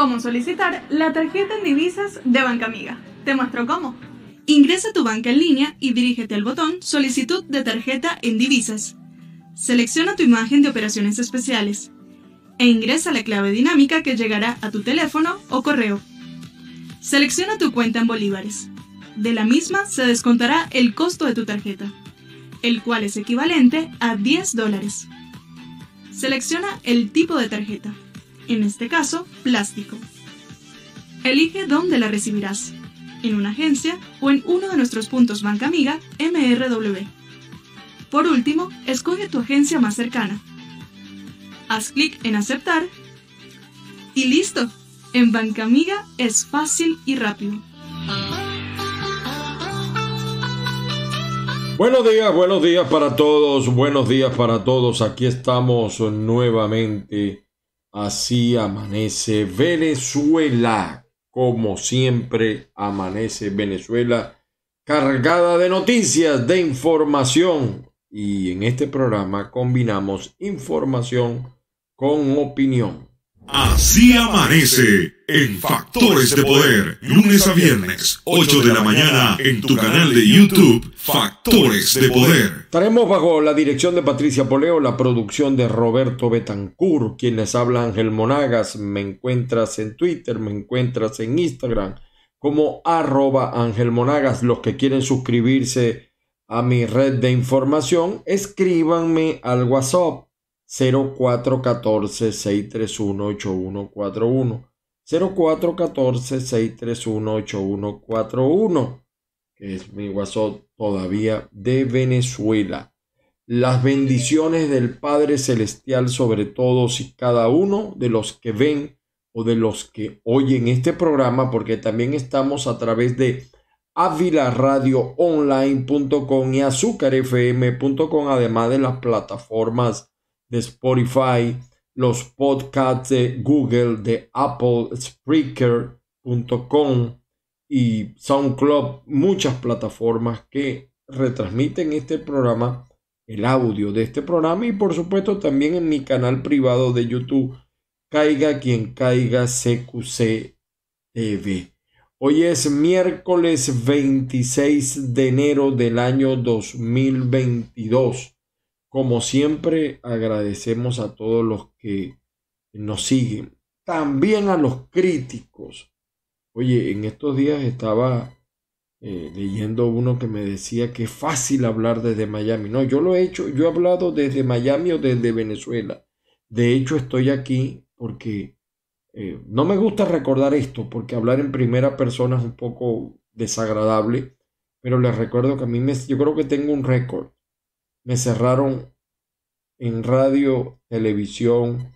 cómo solicitar la tarjeta en divisas de Banca Amiga. Te muestro cómo. Ingresa tu banca en línea y dirígete al botón Solicitud de tarjeta en divisas. Selecciona tu imagen de operaciones especiales e ingresa la clave dinámica que llegará a tu teléfono o correo. Selecciona tu cuenta en bolívares. De la misma se descontará el costo de tu tarjeta, el cual es equivalente a 10 dólares. Selecciona el tipo de tarjeta, en este caso plástico. Elige dónde la recibirás, en una agencia o en uno de nuestros puntos Banca Amiga MRW. Por último, escoge tu agencia más cercana. Haz clic en aceptar y listo. En Banca Amiga es fácil y rápido. Buenos días, buenos días para todos, buenos días para todos. Aquí estamos nuevamente Así amanece Venezuela, como siempre amanece Venezuela, cargada de noticias, de información. Y en este programa combinamos información con opinión. Así amanece en Factores de Poder, lunes a viernes, 8 de la mañana, en tu canal de YouTube, Factores de Poder. Estaremos bajo la dirección de Patricia Poleo, la producción de Roberto Betancourt, quienes hablan habla Ángel Monagas. Me encuentras en Twitter, me encuentras en Instagram, como arroba Ángel Monagas. Los que quieren suscribirse a mi red de información, escríbanme al WhatsApp 0414-631-8141. 0414-631-8141, que es mi WhatsApp todavía de Venezuela. Las bendiciones del Padre Celestial sobre todos y cada uno de los que ven o de los que oyen este programa, porque también estamos a través de avilaradioonline.com y azúcarfm.com, además de las plataformas de Spotify, los podcasts de Google, de Apple, Spreaker.com y SoundCloud, muchas plataformas que retransmiten este programa, el audio de este programa y por supuesto también en mi canal privado de YouTube, Caiga quien caiga CQC TV. Hoy es miércoles 26 de enero del año 2022. Como siempre, agradecemos a todos los que nos siguen, también a los críticos. Oye, en estos días estaba eh, leyendo uno que me decía que es fácil hablar desde Miami. No, yo lo he hecho, yo he hablado desde Miami o desde Venezuela. De hecho, estoy aquí porque eh, no me gusta recordar esto, porque hablar en primera persona es un poco desagradable, pero les recuerdo que a mí me, yo creo que tengo un récord me cerraron en radio, televisión,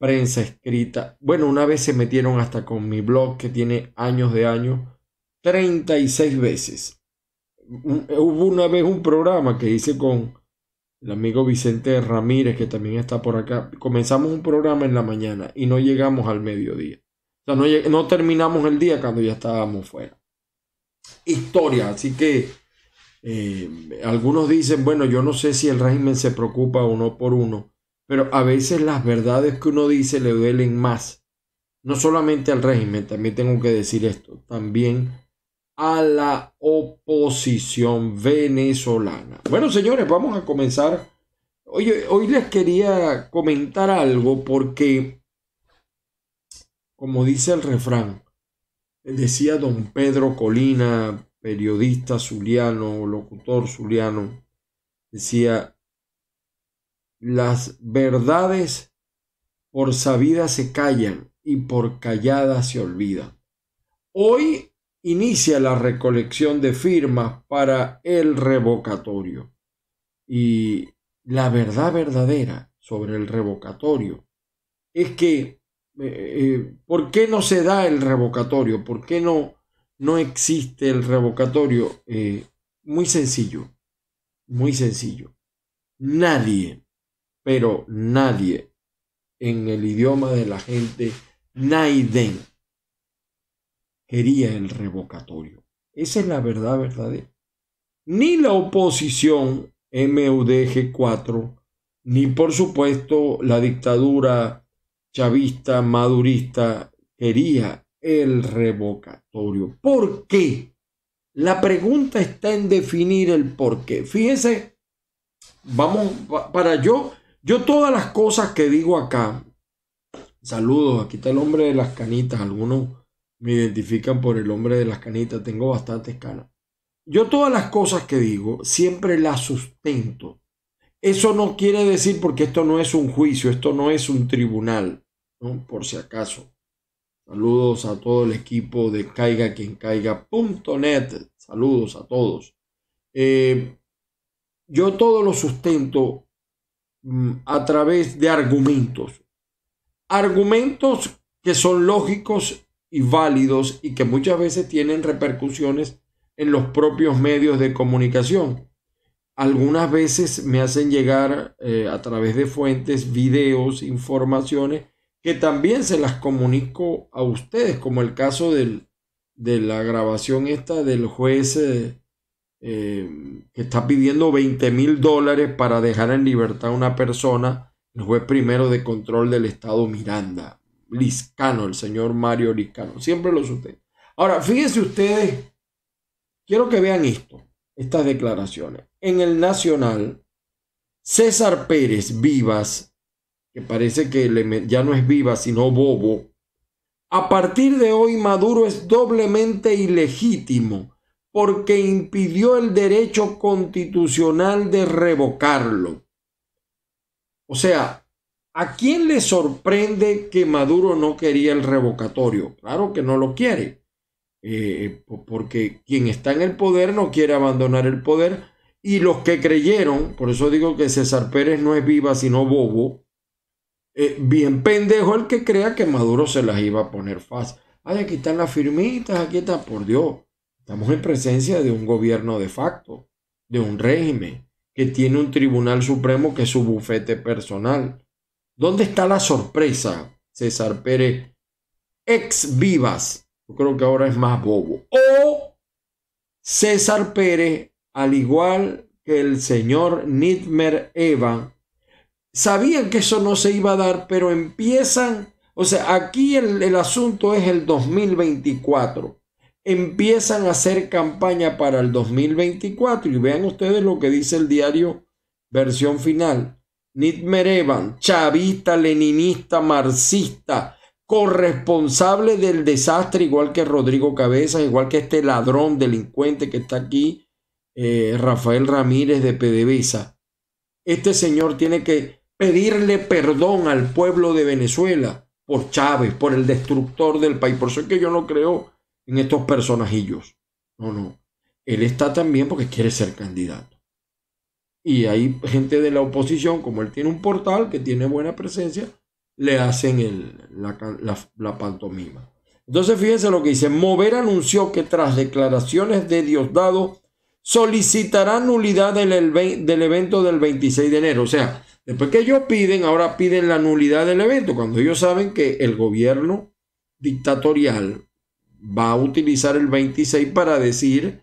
prensa escrita. Bueno, una vez se metieron hasta con mi blog que tiene años de años, 36 veces. Eh, hubo una vez un programa que hice con el amigo Vicente Ramírez, que también está por acá. Comenzamos un programa en la mañana y no llegamos al mediodía. O sea, no, terminamos el día cuando ya estábamos fuera. Historia, así que eh, algunos dicen, bueno, yo no sé si el régimen se preocupa uno por uno, pero a veces las verdades que uno dice le duelen más. No solamente al régimen, también tengo que decir esto, también a la oposición venezolana. Bueno, señores, vamos a comenzar. hoy les quería comentar algo porque, como dice el refrán, decía don Pedro Colina, periodista zuliano o locutor zuliano, decía, las verdades por sabidas se callan y por calladas se olvidan. Hoy inicia la recolección de firmas para el revocatorio y la verdad verdadera sobre el revocatorio es que, eh, eh, ¿por qué no se da el revocatorio? ¿Por qué no no existe el revocatorio. Eh, muy sencillo, muy sencillo. Nadie, pero nadie en el idioma de la gente, Naiden, quería el revocatorio. Esa es la verdad verdadera. Ni la oposición MUDG4, ni por supuesto la dictadura chavista, madurista, quería el revocatorio. ¿Por qué? La pregunta está en definir el por qué. Fíjense, vamos para yo, yo todas las cosas que digo acá, saludos, aquí está el hombre de las canitas, algunos me identifican por el hombre de las canitas, tengo bastantes canas. Yo todas las cosas que digo siempre las sustento. Eso no quiere decir porque esto no es un juicio, esto no es un tribunal, por si acaso. Saludos a todo el equipo de caiga Saludos a todos. Eh, yo todo lo sustento mm, a través de argumentos. Argumentos que son lógicos y válidos y que muchas veces tienen repercusiones en los propios medios de comunicación. Algunas veces me hacen llegar eh, a través de fuentes, videos, informaciones que también se las comunico a ustedes, como el caso de la grabación esta del juez eh, eh, que está pidiendo 20 mil dólares para dejar en libertad a una persona, el juez primero de control del Estado Miranda, Liscano, el señor Mario Liscano, siempre lo sostengo. Ahora, fíjense ustedes, quiero que vean esto, estas declaraciones. En el Nacional, César Pérez Vivas que parece que ya no es viva, sino bobo, a partir de hoy Maduro es doblemente ilegítimo porque impidió el derecho constitucional de revocarlo. O sea, ¿a quién le sorprende que Maduro no quería el revocatorio? Claro que no lo quiere, eh, porque quien está en el poder no quiere abandonar el poder y los que creyeron, por eso digo que César Pérez no es viva sino bobo, eh, bien pendejo el que crea que Maduro se las iba a poner fácil. Ay, aquí están las firmitas, aquí están, por Dios. Estamos en presencia de un gobierno de facto, de un régimen, que tiene un tribunal supremo que es su bufete personal. ¿Dónde está la sorpresa, César Pérez? Ex vivas, yo creo que ahora es más bobo. O César Pérez, al igual que el señor Nitmer Eva, sabían que eso no se iba a dar, pero empiezan, o sea, aquí el, asunto es el 2024. Empiezan a hacer campaña para el 2024 y vean ustedes lo que dice el diario versión final. Nitmer Evan, chavista, leninista, marxista, corresponsable del desastre, igual que Rodrigo Cabezas, igual que este ladrón delincuente que está aquí, eh, Rafael Ramírez de PDVSA. Este señor tiene que pedirle perdón al pueblo de Venezuela por Chávez, por el destructor del país. Por eso es que yo no creo en estos personajillos. No, no. Él está también porque quiere ser candidato. Y hay gente de la oposición, como él tiene un portal que tiene buena presencia, le hacen la, pantomima. Entonces fíjense lo que dice. Mover anunció que tras declaraciones de Diosdado solicitará nulidad del, del evento del 26 de enero. O sea, Después que ellos piden, ahora piden la nulidad del evento, cuando ellos saben que el gobierno dictatorial va a utilizar el 26 para decir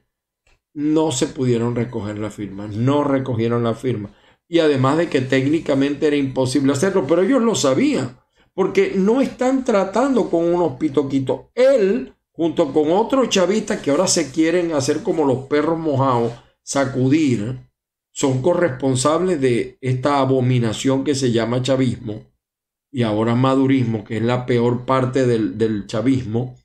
no se pudieron recoger las firmas, no recogieron la firma. Y además de que técnicamente era imposible hacerlo, pero ellos lo sabían, porque no están tratando con unos pitoquitos. Él, junto con otros chavistas que ahora se quieren hacer como los perros mojados, sacudir, son corresponsables de esta abominación que se llama chavismo y ahora madurismo, que es la peor parte del, chavismo,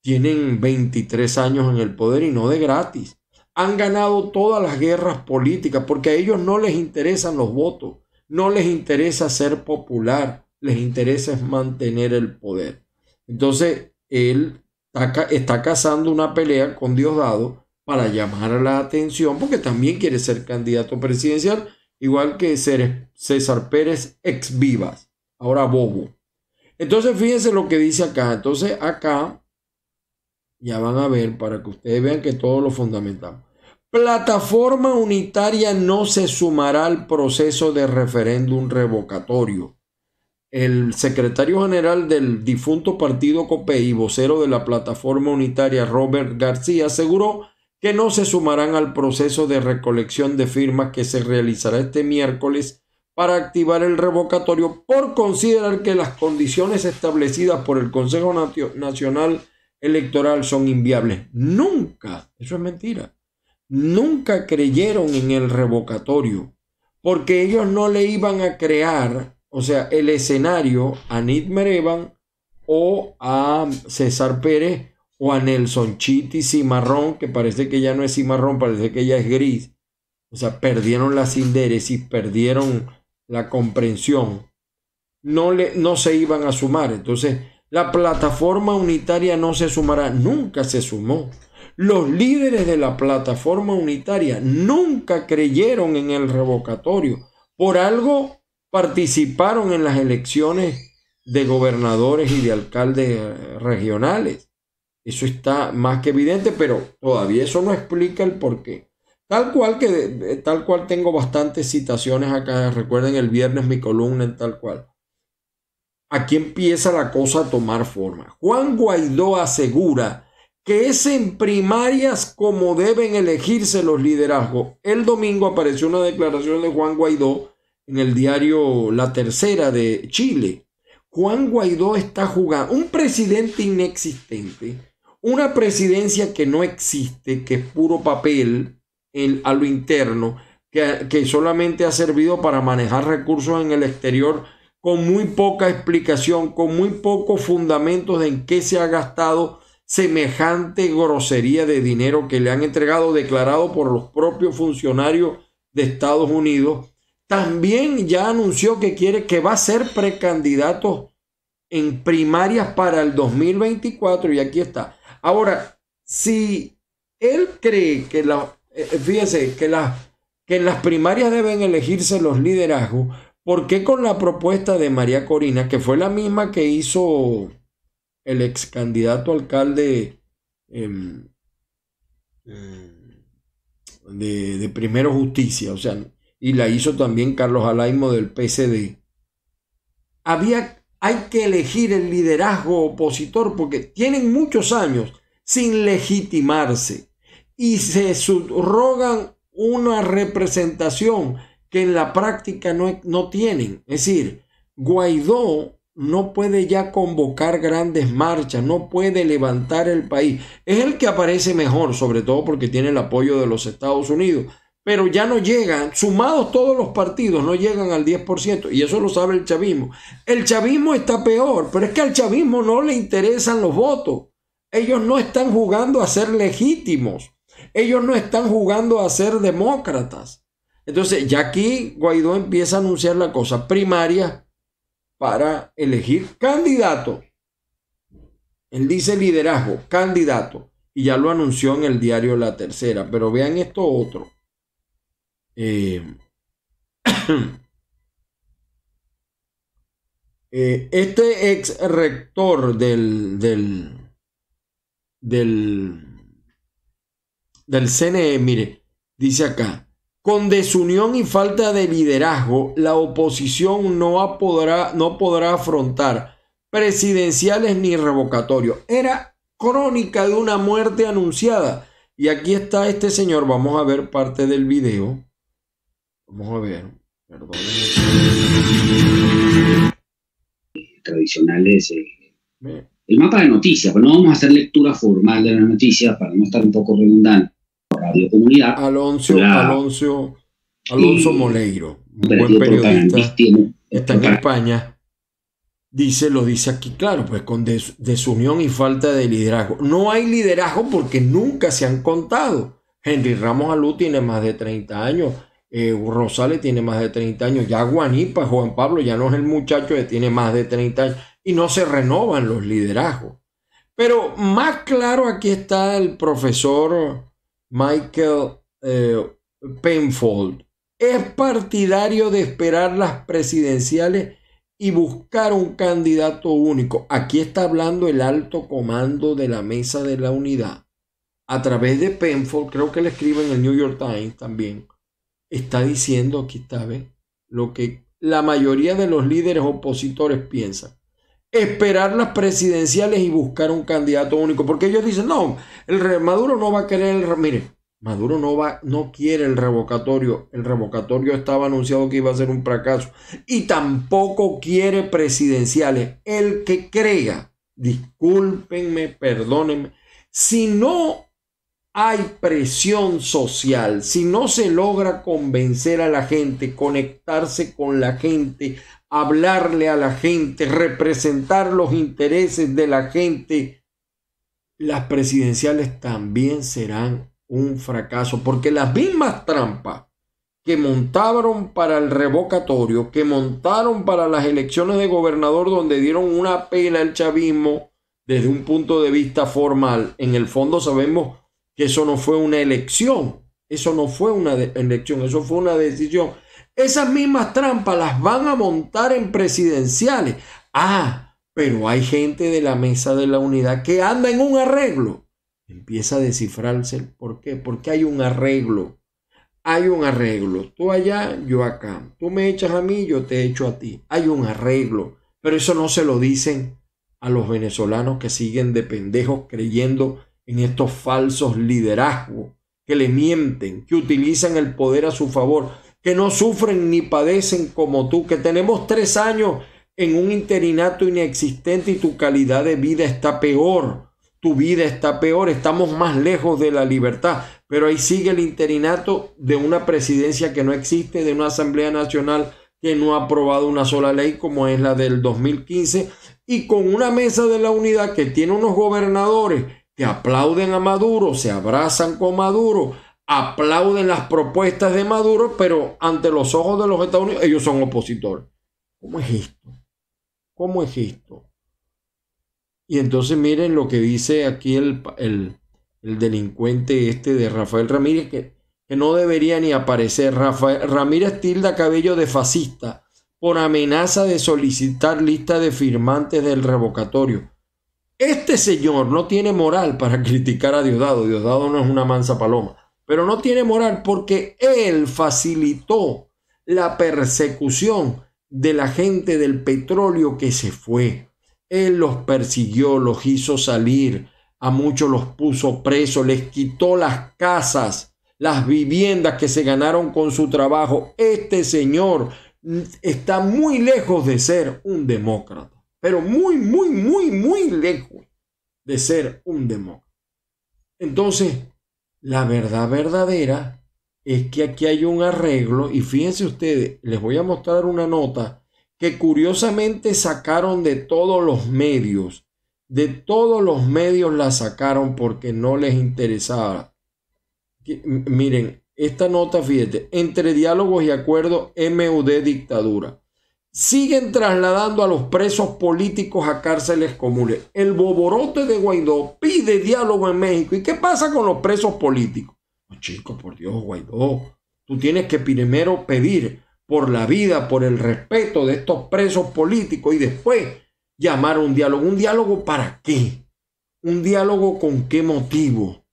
tienen 23 años en el poder y no de gratis. Han ganado todas las guerras políticas porque a ellos no les interesan los votos, no les interesa ser popular, les interesa mantener el poder. Entonces, él está, está cazando una pelea con Dios dado para llamar la atención, porque también quiere ser candidato presidencial, igual que César Pérez ex vivas, ahora bobo. Entonces fíjense lo que dice acá. Entonces acá ya van a ver para que ustedes vean que todo lo fundamental Plataforma unitaria no se sumará al proceso de referéndum revocatorio. El secretario general del difunto partido y vocero de la plataforma unitaria Robert García, aseguró que no se sumarán al proceso de recolección de firmas que se realizará este miércoles para activar el revocatorio por considerar que las condiciones establecidas por el Consejo Nacional Electoral son inviables. Nunca, eso es mentira, nunca creyeron en el revocatorio, porque ellos no le iban a crear, o sea, el escenario a Nid Merevan o a César Pérez Juan Nelson Chiti Cimarrón, que parece que ya no es cimarrón, parece que ya es gris. O sea, perdieron la y perdieron la comprensión. No, le, no se iban a sumar. Entonces, la plataforma unitaria no se sumará, nunca se sumó. Los líderes de la plataforma unitaria nunca creyeron en el revocatorio. Por algo participaron en las elecciones de gobernadores y de alcaldes eh, regionales. Eso está más que evidente, pero todavía eso no explica el porqué. Tal cual que tal cual tengo bastantes citaciones acá. Recuerden el viernes mi columna en tal cual. Aquí empieza la cosa a tomar forma. Juan Guaidó asegura que es en primarias como deben elegirse los liderazgos. El domingo apareció una declaración de Juan Guaidó en el diario La Tercera de Chile. Juan Guaidó está jugando, un presidente inexistente, una presidencia que no existe, que es puro papel a lo interno, que, solamente ha servido para manejar recursos en el exterior con muy poca explicación, con muy pocos fundamentos en qué se ha gastado semejante grosería de dinero que le han entregado, declarado por los propios funcionarios de Estados Unidos. También ya anunció que quiere que va a ser precandidato en primarias para el 2024 y aquí está. Ahora, si él cree que la, eh, eh, fíjese, que, que en las primarias deben elegirse los liderazgos, ¿por qué con la propuesta de María Corina, que fue la misma que hizo el ex candidato alcalde em, em, de, Primero Justicia, o sea, y la hizo también Carlos Alaimo del PCD. Había hay que elegir el liderazgo opositor porque tienen muchos años sin legitimarse y se subrogan una representación que en la práctica no, no tienen. Es decir, Guaidó no puede ya convocar grandes marchas, no puede levantar el país. Es el que aparece mejor, sobre todo porque tiene el apoyo de los Estados Unidos pero ya no llegan, sumados todos los partidos, no llegan al 10%, y eso lo sabe el chavismo. El chavismo está peor, pero es que al chavismo no le interesan los votos. Ellos no están jugando a ser legítimos, ellos no están jugando a ser demócratas. Entonces, ya aquí Guaidó empieza a anunciar la cosa primaria para elegir candidato. Él dice liderazgo, candidato, y ya lo anunció en el diario La Tercera, pero vean esto otro. Eh, eh, este ex rector del, del, del, del CNE, mire, dice acá, con desunión y falta de liderazgo, la oposición no podrá, no podrá afrontar presidenciales ni revocatorios. Era crónica de una muerte anunciada. Y aquí está este señor, vamos a ver parte del video ver. Tradicionales. Eh, el mapa de noticias, pero no vamos a hacer lectura formal de las noticias para no estar un poco redundante. Radio Comunidad. Alonso, Alonso, Alonso Moleiro, un buen periodista. Está en España. Dice, lo dice aquí, claro, pues con desunión y falta de liderazgo. No hay liderazgo porque nunca se han contado. Henry Ramos Alú tiene más de 30 años eh, Rosales tiene más de 30 años, ya Guanipa, Juan Pablo, ya no es el muchacho que tiene más de 30 años y no se renovan los liderazgos. Pero más claro aquí está el profesor Michael eh, Penfold. Es partidario de esperar las presidenciales y buscar un candidato único. Aquí está hablando el alto comando de la mesa de la unidad. A través de Penfold, creo que le escribe en el New York Times también está diciendo, aquí está, vez Lo que la mayoría de los líderes opositores piensan. Esperar las presidenciales y buscar un candidato único. Porque ellos dicen, no, el Maduro no va a querer el... Mire, Maduro no, va, no quiere el revocatorio. El revocatorio estaba anunciado que iba a ser un fracaso. Y tampoco quiere presidenciales. El que crea, discúlpenme, perdónenme, si no hay presión social. Si no se logra convencer a la gente, conectarse con la gente, hablarle a la gente, representar los intereses de la gente, las presidenciales también serán un fracaso, porque las mismas trampas que montaron para el revocatorio, que montaron para las elecciones de gobernador donde dieron una pena al chavismo desde un punto de vista formal, en el fondo sabemos que eso no fue una elección, eso no fue una elección, eso fue una decisión. Esas mismas trampas las van a montar en presidenciales. Ah, pero hay gente de la mesa de la unidad que anda en un arreglo. Empieza a descifrarse el por qué, porque hay un arreglo. Hay un arreglo. Tú allá, yo acá. Tú me echas a mí, yo te echo a ti. Hay un arreglo. Pero eso no se lo dicen a los venezolanos que siguen de pendejos creyendo en estos falsos liderazgos que le mienten, que utilizan el poder a su favor, que no sufren ni padecen como tú, que tenemos tres años en un interinato inexistente y tu calidad de vida está peor, tu vida está peor, estamos más lejos de la libertad, pero ahí sigue el interinato de una presidencia que no existe, de una Asamblea Nacional que no ha aprobado una sola ley como es la del 2015 y con una mesa de la unidad que tiene unos gobernadores te aplauden a Maduro, se abrazan con Maduro, aplauden las propuestas de Maduro, pero ante los ojos de los Estados Unidos ellos son opositores. ¿Cómo es esto? ¿Cómo es esto? Y entonces miren lo que dice aquí el, delincuente este de Rafael Ramírez, que, que no debería ni aparecer. Rafael, Ramírez tilda cabello de fascista por amenaza de solicitar lista de firmantes del revocatorio. Este señor no tiene moral para criticar a Diosdado. Diosdado no es una mansa paloma, pero no tiene moral porque él facilitó la persecución de la gente del petróleo que se fue. Él los persiguió, los hizo salir, a muchos los puso presos, les quitó las casas, las viviendas que se ganaron con su trabajo. Este señor está muy lejos de ser un demócrata pero muy, muy, muy, muy lejos de ser un demonio. Entonces, la verdad verdadera es que aquí hay un arreglo y fíjense ustedes, les voy a mostrar una nota que curiosamente sacaron de todos los medios, de todos los medios la sacaron porque no les interesaba. Miren, esta nota, fíjate, entre diálogos y acuerdos MUD dictadura siguen trasladando a los presos políticos a cárceles comunes. El boborote de Guaidó pide diálogo en México. ¿Y qué pasa con los presos políticos? chicos, por Dios, Guaidó, tú tienes que primero pedir por la vida, por el respeto de estos presos políticos y después llamar a un diálogo. ¿Un diálogo para qué? ¿Un diálogo con qué motivo?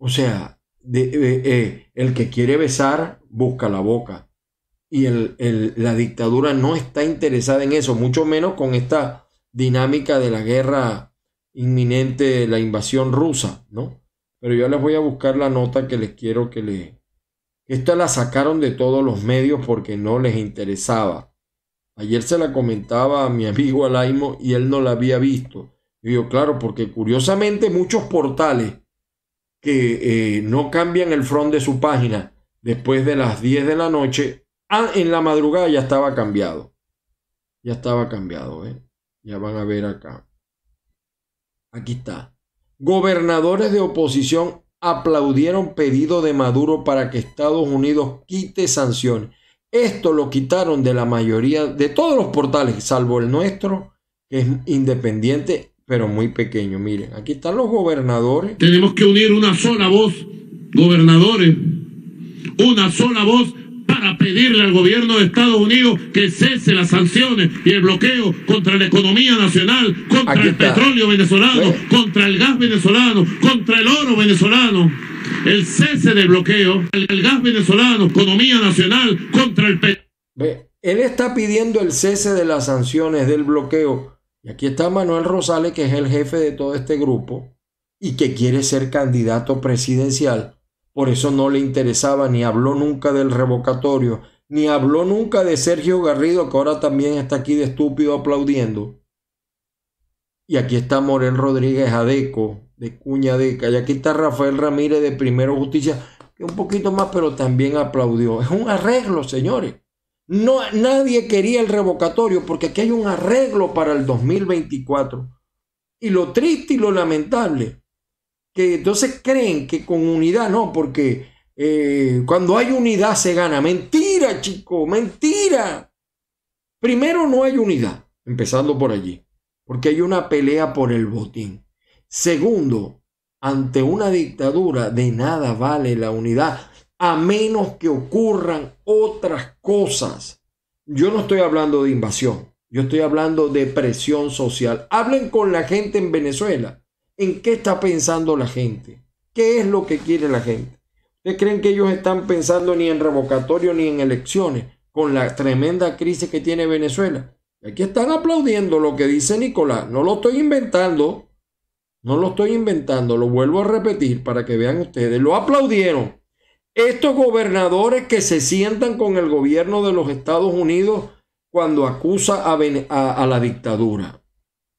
O sea, eh, eh, el que quiere besar, busca la boca y el, la dictadura no está interesada en eso, mucho menos con esta dinámica de la guerra inminente, la invasión rusa, ¿no? Pero yo les voy a buscar la nota que les quiero que le... Esta la sacaron de todos los medios porque no les interesaba. Ayer se la comentaba a mi amigo Alaimo y él no la había visto. Y claro, porque curiosamente muchos portales que eh, no cambian el front de su página después de las 10 de la noche Ah, en la madrugada ya estaba cambiado. Ya estaba cambiado, ¿eh? Ya van a ver acá. Aquí está. Gobernadores de oposición aplaudieron pedido de Maduro para que Estados Unidos quite sanciones. Esto lo quitaron de la mayoría, de todos los portales, salvo el nuestro, que es independiente, pero muy pequeño. Miren, aquí están los gobernadores. Tenemos que unir una sola voz, gobernadores, una sola voz para pedirle al gobierno de Estados Unidos que cese las sanciones y el bloqueo contra la economía nacional, contra el petróleo venezolano, contra el gas venezolano, contra el oro venezolano el cese del bloqueo, el, gas venezolano, economía nacional contra el petróleo. Él está pidiendo el cese de las sanciones del bloqueo. Y aquí está Manuel Rosales, que es el jefe de todo este grupo y que quiere ser candidato presidencial. Por eso no le interesaba ni habló nunca del revocatorio, ni habló nunca de Sergio Garrido, que ahora también está aquí de estúpido aplaudiendo. Y aquí está Morel Rodríguez Adeco, de Cuña Deca, y aquí está Rafael Ramírez de Primero Justicia, que un poquito más, pero también aplaudió. Es un arreglo, señores. No, nadie quería el revocatorio, porque aquí hay un arreglo para el 2024. Y lo triste y lo lamentable que entonces creen que con unidad no, porque eh, cuando hay unidad se gana. Mentira, chico, mentira. Primero no hay unidad, empezando por allí, porque hay una pelea por el botín. Segundo, ante una dictadura de nada vale la unidad, a menos que ocurran otras cosas. Yo no estoy hablando de invasión, yo estoy hablando de presión social. Hablen con la gente en Venezuela en qué está pensando la gente, qué es lo que quiere la gente. ¿Ustedes creen que ellos están pensando ni en revocatorio ni en elecciones con la tremenda crisis que tiene Venezuela? Aquí están aplaudiendo lo que dice Nicolás. No lo estoy inventando. No lo estoy inventando. Lo vuelvo a repetir para que vean ustedes. Lo aplaudieron. Estos gobernadores que se sientan con el gobierno de los Estados Unidos cuando acusa a, a la dictadura.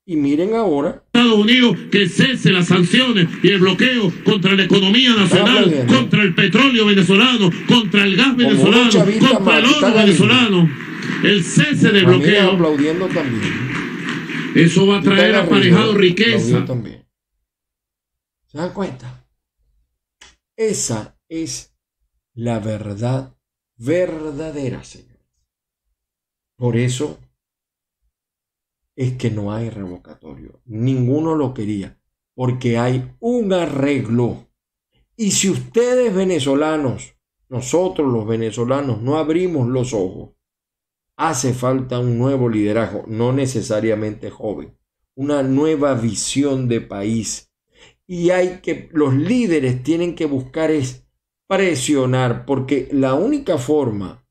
Y miren ahora. Estados Unidos que cese las sanciones y el bloqueo contra la economía nacional, contra el petróleo venezolano, contra el gas venezolano, contra el oro venezolano. El cese del bloqueo. también. Eso va a traer aparejado riqueza. ¿Se dan cuenta? Esa es la verdad verdadera, señores. Por eso es que no hay revocatorio. Ninguno lo quería, porque hay un arreglo. Y si ustedes venezolanos, nosotros los venezolanos, no abrimos los ojos, hace falta un nuevo liderazgo, no necesariamente joven, una nueva visión de país. Y hay que, los líderes tienen que buscar es presionar, porque la única forma,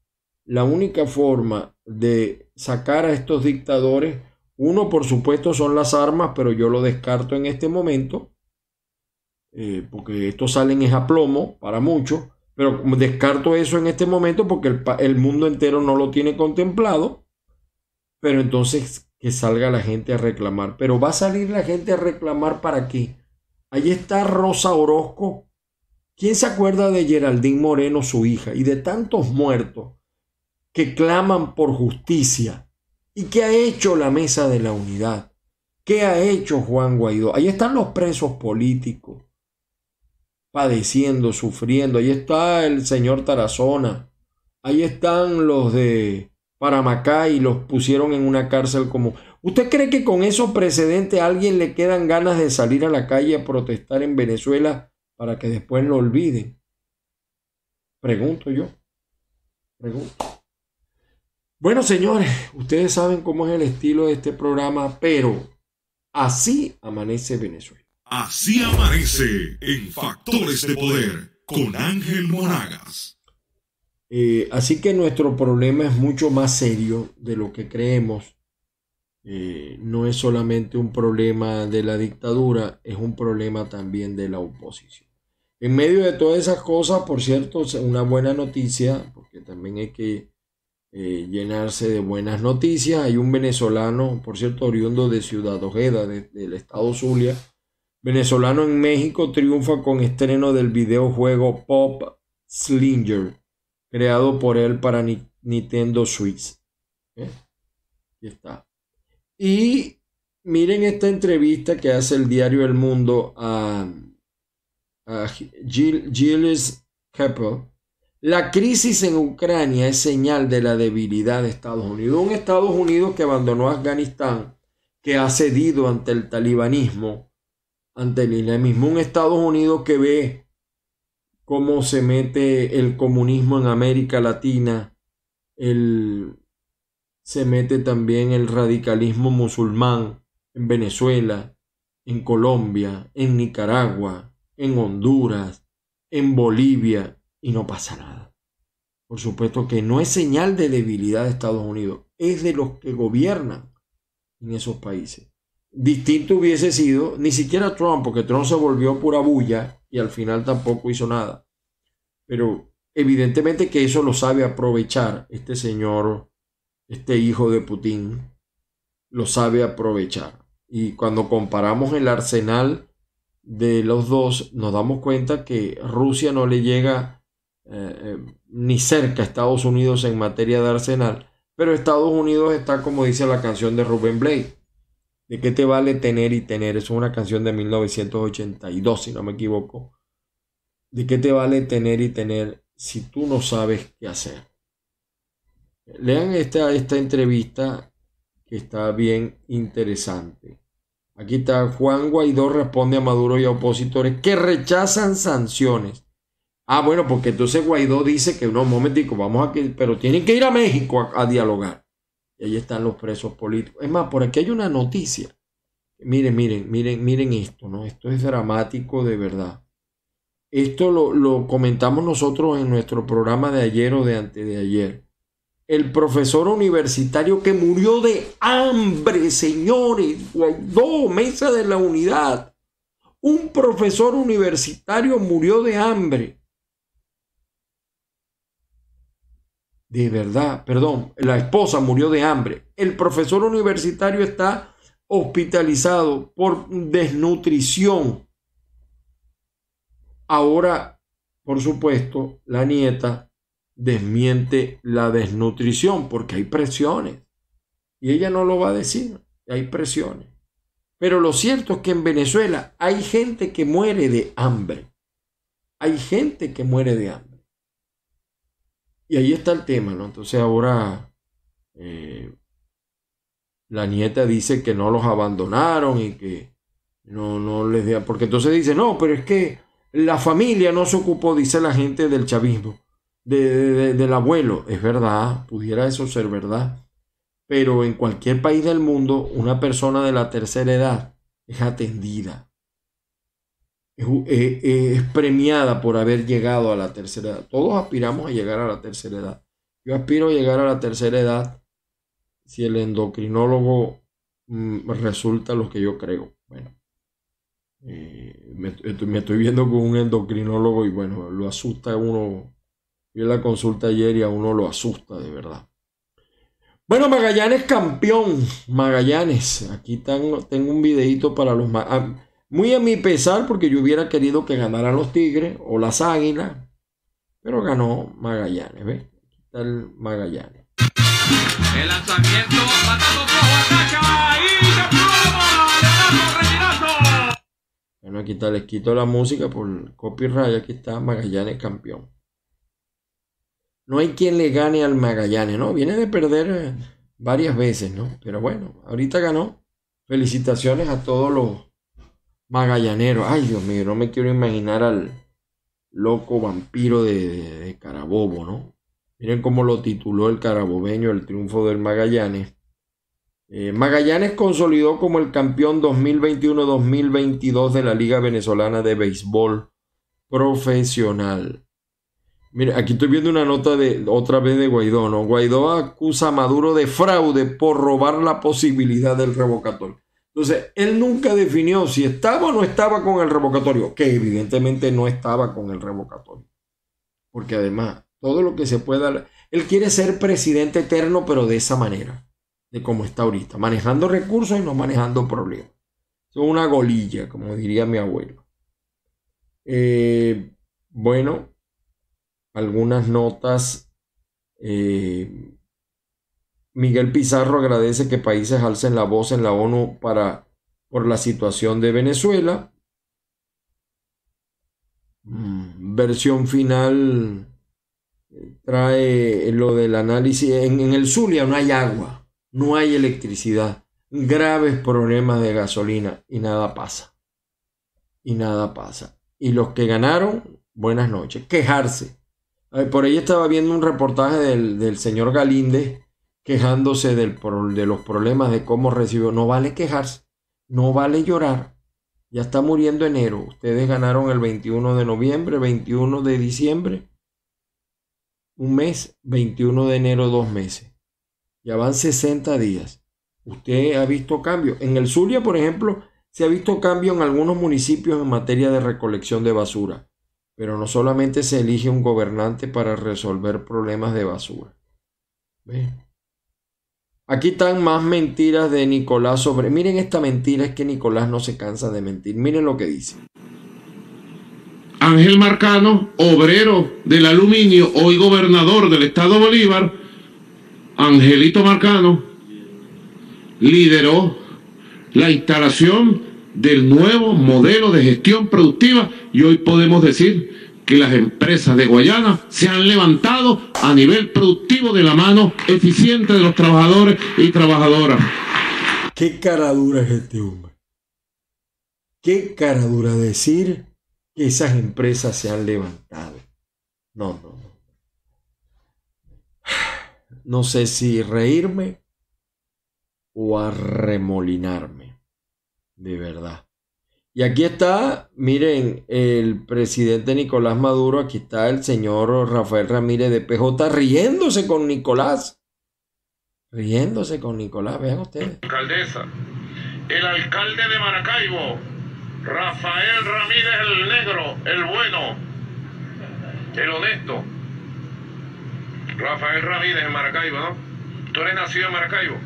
la única forma de sacar a estos dictadores uno, por supuesto, son las armas, pero yo lo descarto en este momento, eh, porque esto salen es a plomo para muchos, pero descarto eso en este momento porque el, mundo entero no lo tiene contemplado, pero entonces que salga la gente a reclamar. Pero va a salir la gente a reclamar para qué? Ahí está Rosa Orozco. ¿Quién se acuerda de Geraldín Moreno, su hija, y de tantos muertos que claman por justicia? ¿Y qué ha hecho la mesa de la unidad? ¿Qué ha hecho Juan Guaidó? Ahí están los presos políticos, padeciendo, sufriendo. Ahí está el señor Tarazona. Ahí están los de Paramacá y los pusieron en una cárcel como... ¿Usted cree que con esos precedentes a alguien le quedan ganas de salir a la calle a protestar en Venezuela para que después lo olviden? Pregunto yo. Pregunto. Bueno, señores, ustedes saben cómo es el estilo de este programa, pero así amanece Venezuela. Así amanece en Factores de Poder con Ángel Monagas. Eh, así que nuestro problema es mucho más serio de lo que creemos. Eh, no es solamente un problema de la dictadura, es un problema también de la oposición. En medio de todas esas cosas, por cierto, una buena noticia, porque también hay que eh, llenarse de buenas noticias. Hay un venezolano, por cierto, oriundo de Ciudad Ojeda, del estado Zulia, venezolano en México, triunfa con estreno del videojuego Pop Slinger, creado por él para Nintendo Switch. ¿Eh? está. Y miren esta entrevista que hace el diario El Mundo a, a Gilles Keppel la crisis en Ucrania es señal de la debilidad de Estados Unidos. Un Estados Unidos que abandonó Afganistán, que ha cedido ante el talibanismo, ante el islamismo. Un Estados Unidos que ve cómo se mete el comunismo en América Latina, se mete también el radicalismo musulmán en Venezuela, en Colombia, en Nicaragua, en Honduras, en Bolivia y no pasa nada. Por supuesto que no es señal de debilidad de Estados Unidos, es de los que gobiernan en esos países. Distinto hubiese sido ni siquiera Trump, porque Trump se volvió pura bulla y al final tampoco hizo nada. Pero evidentemente que eso lo sabe aprovechar este señor, este hijo de Putin, lo sabe aprovechar. Y cuando comparamos el arsenal de los dos, nos damos cuenta que Rusia no le llega eh, eh, ni cerca Estados Unidos en materia de arsenal, pero Estados Unidos está como dice la canción de Rubén Blake. ¿De qué te vale tener y tener? es una canción de 1982, si no me equivoco. ¿De qué te vale tener y tener si tú no sabes qué hacer? Lean esta, esta entrevista que está bien interesante. Aquí está Juan Guaidó responde a Maduro y a opositores que rechazan sanciones Ah, bueno, porque entonces Guaidó dice que no, un momentico, vamos que pero tienen que ir a México a, dialogar. Y ahí están los presos políticos. Es más, por aquí hay una noticia. Miren, miren, miren, miren esto, ¿no? Esto es dramático de verdad. Esto lo, lo comentamos nosotros en nuestro programa de ayer o de antes de ayer. El profesor universitario que murió de hambre, señores, Guaidó, mesa de la unidad. Un profesor universitario murió de hambre de verdad, perdón, la esposa murió de hambre, el profesor universitario está hospitalizado por desnutrición. Ahora, por supuesto, la nieta desmiente la desnutrición porque hay presiones y ella no lo va a decir, hay presiones. Pero lo cierto es que en Venezuela hay gente que muere de hambre. Hay gente que muere de hambre. Y ahí está el tema, ¿no? Entonces ahora eh, la nieta dice que no los abandonaron y que no, no les da, porque entonces dice, no, pero es que la familia no se ocupó, dice la gente del chavismo, del abuelo. Es verdad, pudiera eso ser verdad. Pero en cualquier país del mundo, una persona de la tercera edad es atendida, eh, eh, es premiada por haber llegado a la tercera edad. Todos aspiramos a llegar a la tercera edad. Yo aspiro a llegar a la tercera edad si el endocrinólogo mm, resulta lo que yo creo. Bueno, eh, me, estoy viendo con un endocrinólogo y bueno, lo asusta a uno. vi la consulta ayer y a uno lo asusta de verdad. Bueno, Magallanes campeón. Magallanes. Aquí tengo, un videito para los... Ah, muy a mi pesar, porque yo hubiera querido que ganaran los Tigres o las Águilas, pero ganó Magallanes, ¿ves? Está el Magallanes. El lanzamiento, Bueno, aquí está, les quito la música por copyright, aquí está Magallanes campeón. No hay quien le gane al Magallanes, ¿no? Viene de perder eh, varias veces, ¿no? Pero bueno, ahorita ganó. Felicitaciones a todos los Magallanero. Ay, Dios mío, no me quiero imaginar al loco vampiro de, Carabobo, ¿no? Miren cómo lo tituló el carabobeño el triunfo del Magallanes. Eh, Magallanes consolidó como el campeón 2021-2022 de la Liga Venezolana de Béisbol Profesional. Mira, aquí estoy viendo una nota de otra vez de Guaidó, ¿no? Guaidó acusa a Maduro de fraude por robar la posibilidad del revocatorio. Entonces, él nunca definió si estaba o no estaba con el revocatorio, que evidentemente no estaba con el revocatorio. Porque además, todo lo que se pueda... Él quiere ser presidente eterno, pero de esa manera, de como está ahorita, manejando recursos y no manejando problemas. Es una golilla, como diría mi abuelo. Eh, bueno, algunas notas eh, Miguel Pizarro agradece que países alcen la voz en la ONU para, por la situación de Venezuela. Mm, versión final eh, trae lo del análisis. En, el Zulia no hay agua, no hay electricidad, graves problemas de gasolina y nada pasa. Y nada pasa. Y los que ganaron, buenas noches. Quejarse. Por ahí estaba viendo un reportaje del, del señor Galíndez quejándose de los problemas de cómo recibió. No vale quejarse, no vale llorar. Ya está muriendo enero. Ustedes ganaron el 21 de noviembre, 21 de diciembre, un mes, 21 de enero, dos meses. Ya van 60 días. Usted ha visto cambio. En el Zulia, por ejemplo, se ha visto cambio en algunos municipios en materia de recolección de basura. Pero no solamente se elige un gobernante para resolver problemas de basura. ¿Ve? Aquí están más mentiras de Nicolás sobre... Miren esta mentira, es que Nicolás no se cansa de mentir. Miren lo que dice. Ángel Marcano, obrero del aluminio, hoy gobernador del estado Bolívar, Angelito Marcano, lideró la instalación del nuevo modelo de gestión productiva y hoy podemos decir que las empresas de Guayana se han levantado a nivel productivo de la mano eficiente de los trabajadores y trabajadoras. Qué cara dura es este hombre. Qué cara dura decir que esas empresas se han levantado. No, no, no. No sé si reírme o arremolinarme. De verdad. Y aquí está, miren, el presidente Nicolás Maduro, aquí está el señor Rafael Ramírez de PJ riéndose con Nicolás. Riéndose con Nicolás, vean ustedes. Alcaldesa, el alcalde de Maracaibo, Rafael Ramírez el negro, el bueno, el honesto. Rafael Ramírez en Maracaibo, ¿no? Tú eres nacido en Maracaibo,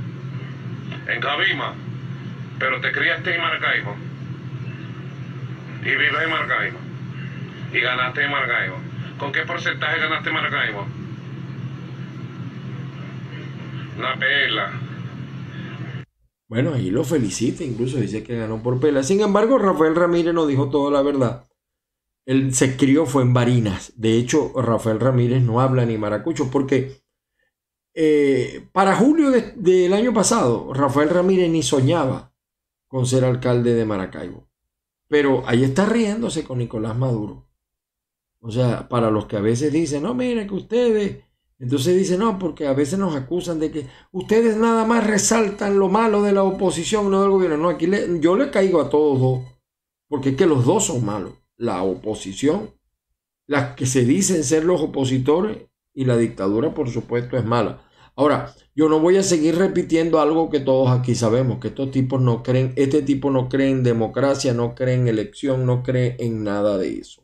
en Cabima, pero te criaste en Maracaibo y vives Maracaibo y ganaste en Maracaibo. ¿Con qué porcentaje ganaste Maracaibo? La pela. Bueno, ahí lo felicita, incluso dice que ganó por pela. Sin embargo, Rafael Ramírez no dijo toda la verdad. Él se crió fue en Barinas. De hecho, Rafael Ramírez no habla ni maracucho porque eh, para julio del año pasado, Rafael Ramírez ni soñaba con ser alcalde de Maracaibo. Pero ahí está riéndose con Nicolás Maduro. O sea, para los que a veces dicen, no, mira que ustedes, entonces dicen, no, porque a veces nos acusan de que ustedes nada más resaltan lo malo de la oposición, no del gobierno. No, aquí yo le caigo a todos dos, porque es que los dos son malos. La oposición, las que se dicen ser los opositores, y la dictadura, por supuesto, es mala. Ahora, yo no voy a seguir repitiendo algo que todos aquí sabemos, que estos tipos no creen, este tipo no cree en democracia, no cree en elección, no cree en nada de eso.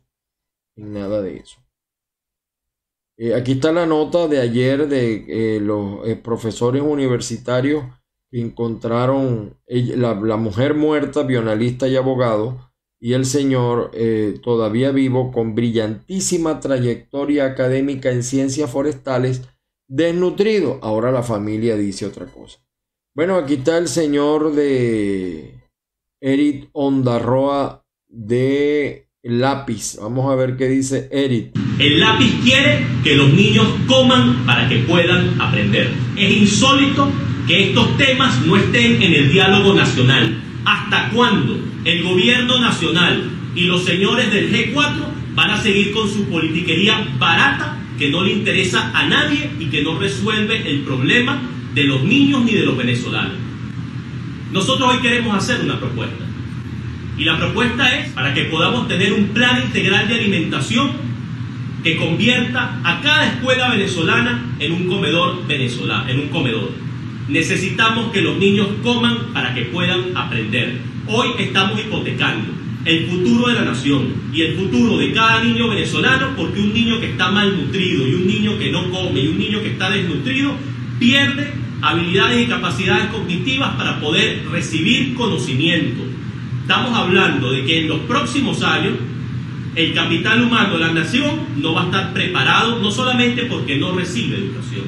En nada de eso. Eh, aquí está la nota de ayer de eh, los eh, profesores universitarios que encontraron la, mujer muerta, bionalista y abogado, y el señor todavía vivo con brillantísima trayectoria académica en ciencias forestales desnutrido. Ahora la familia dice otra cosa. Bueno, aquí está el señor de Eric Ondarroa de lápiz. Vamos a ver qué dice Eric. El lápiz quiere que los niños coman para que puedan aprender. Es insólito que estos temas no estén en el diálogo nacional. ¿Hasta cuándo el gobierno nacional y los señores del G4 van a seguir con su politiquería barata que no le interesa a nadie y que no resuelve el problema de los niños ni de los venezolanos. Nosotros hoy queremos hacer una propuesta. Y la propuesta es para que podamos tener un plan integral de alimentación que convierta a cada escuela venezolana en un comedor venezolano, en un comedor. Necesitamos que los niños coman para que puedan aprender. Hoy estamos hipotecando el futuro de la nación y el futuro de cada niño venezolano, porque un niño que está malnutrido y un niño que no come y un niño que está desnutrido pierde habilidades y capacidades cognitivas para poder recibir conocimiento. Estamos hablando de que en los próximos años el capital humano de la nación no va a estar preparado, no solamente porque no recibe educación,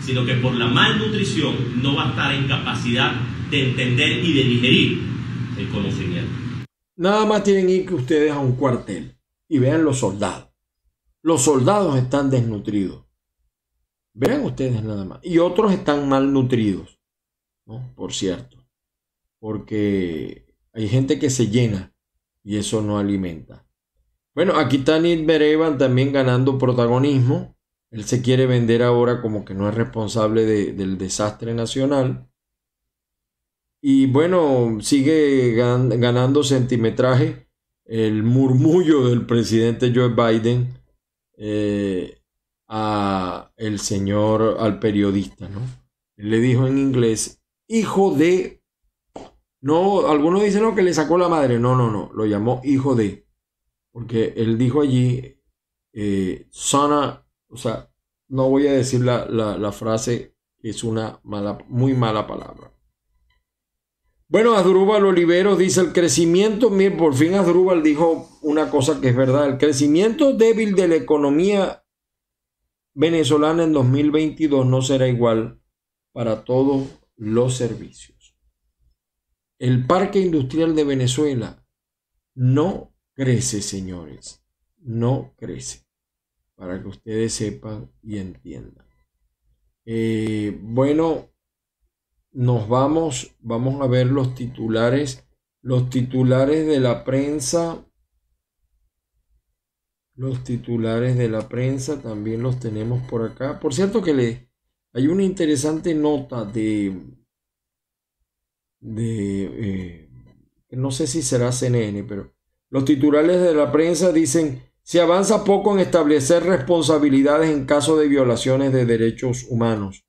sino que por la malnutrición no va a estar en capacidad de entender y de digerir el conocimiento. Nada más tienen que ir ustedes a un cuartel y vean los soldados. Los soldados están desnutridos. Vean ustedes nada más. Y otros están malnutridos, nutridos, Por cierto. Porque hay gente que se llena y eso no alimenta. Bueno, aquí está Nid Berevan también ganando protagonismo. Él se quiere vender ahora como que no es responsable del desastre nacional. Y bueno, sigue ganando centimetraje el murmullo del presidente Joe Biden eh, a el señor, al periodista, ¿no? le dijo en inglés, hijo de... No, algunos dicen que le sacó la madre. No, no, no, lo llamó hijo de. Porque él dijo allí, eh, sana, o sea, no voy a decir la, la frase, es una mala, muy mala palabra. Bueno, Asdrúbal Olivero dice el crecimiento, mire, por fin Asdrúbal dijo una cosa que es verdad, el crecimiento débil de la economía venezolana en 2022 no será igual para todos los servicios. El parque industrial de Venezuela no crece, señores, no crece, para que ustedes sepan y entiendan. Eh, bueno, nos vamos, vamos a ver los titulares, los titulares de la prensa, los titulares de la prensa también los tenemos por acá. Por cierto que le, hay una interesante nota de, eh, no sé si será CNN, pero los titulares de la prensa dicen, se avanza poco en establecer responsabilidades en caso de violaciones de derechos humanos.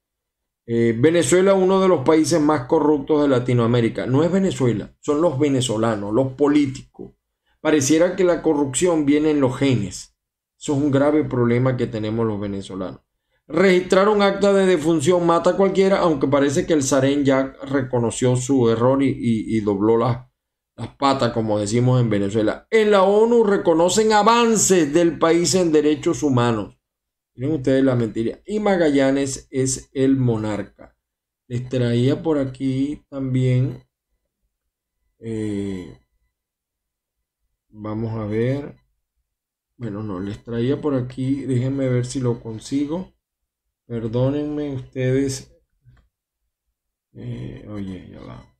Eh, Venezuela, uno de los países más corruptos de Latinoamérica. No es Venezuela, son los venezolanos, los políticos. Pareciera que la corrupción viene en los genes. Eso es un grave problema que tenemos los venezolanos. Registrar un acta de defunción mata a cualquiera, aunque parece que el Sarén ya reconoció su error y, dobló las patas, como decimos en Venezuela. En la ONU reconocen avances del país en derechos humanos. Tienen ustedes la mentira. Y Magallanes es el monarca. Les traía por aquí también. Eh, vamos a ver. Bueno, no, les traía por aquí. Déjenme ver si lo consigo. Perdónenme ustedes. Eh, oye, ya va.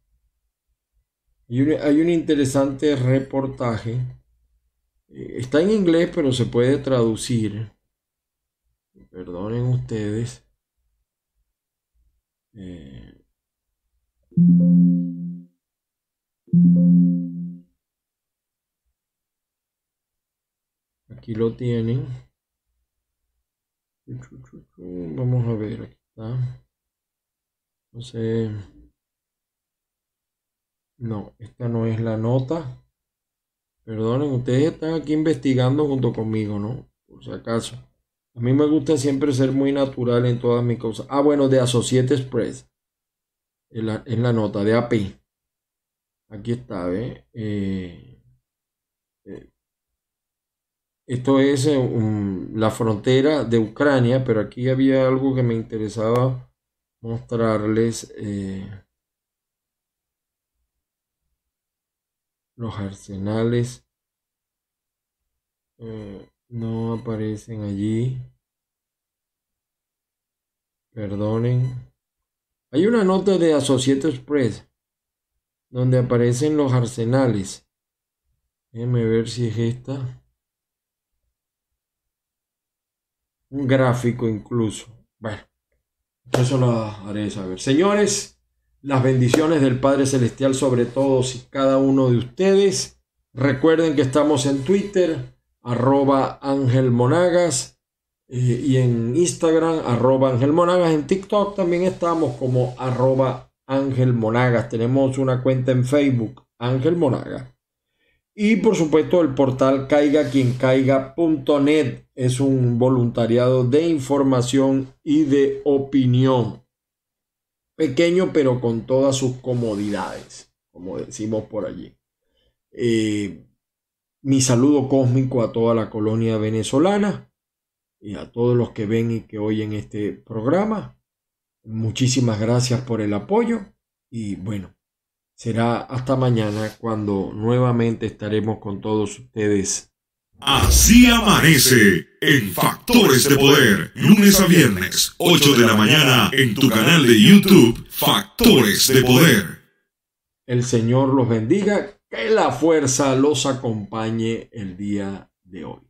Hay un, interesante reportaje. Eh, está en inglés, pero se puede traducir perdonen ustedes. Eh, aquí lo tienen. Vamos a ver, aquí está. No sé. No, esta no es la nota. Perdonen, ustedes están aquí investigando junto conmigo, ¿no? Por si acaso. A mí me gusta siempre ser muy natural en todas mis cosas. Ah, bueno, de Associated Express. En la, nota de AP. Aquí está, eh, eh, esto es eh, la frontera de Ucrania, pero aquí había algo que me interesaba mostrarles. Eh, los arsenales. Eh, no aparecen allí. Perdonen. Hay una nota de Associated Press donde aparecen los arsenales. Déjenme ver si es esta. Un gráfico incluso. Bueno, eso lo haré saber. Señores, las bendiciones del Padre Celestial sobre todos y cada uno de ustedes. Recuerden que estamos en Twitter, arroba Ángel Monagas eh, y en Instagram arroba Ángel Monagas. En TikTok también estamos como arroba Ángel Monagas. Tenemos una cuenta en Facebook, Ángel Monagas. Y por supuesto el portal caiga es un voluntariado de información y de opinión. Pequeño pero con todas sus comodidades, como decimos por allí. Eh, mi saludo cósmico a toda la colonia venezolana y a todos los que ven y que oyen este programa. Muchísimas gracias por el apoyo y bueno, será hasta mañana cuando nuevamente estaremos con todos ustedes. Así amanece en Factores de Poder, lunes a viernes, 8 de la mañana, en tu canal de YouTube, Factores de Poder. El Señor los bendiga que la fuerza los acompañe el día de hoy.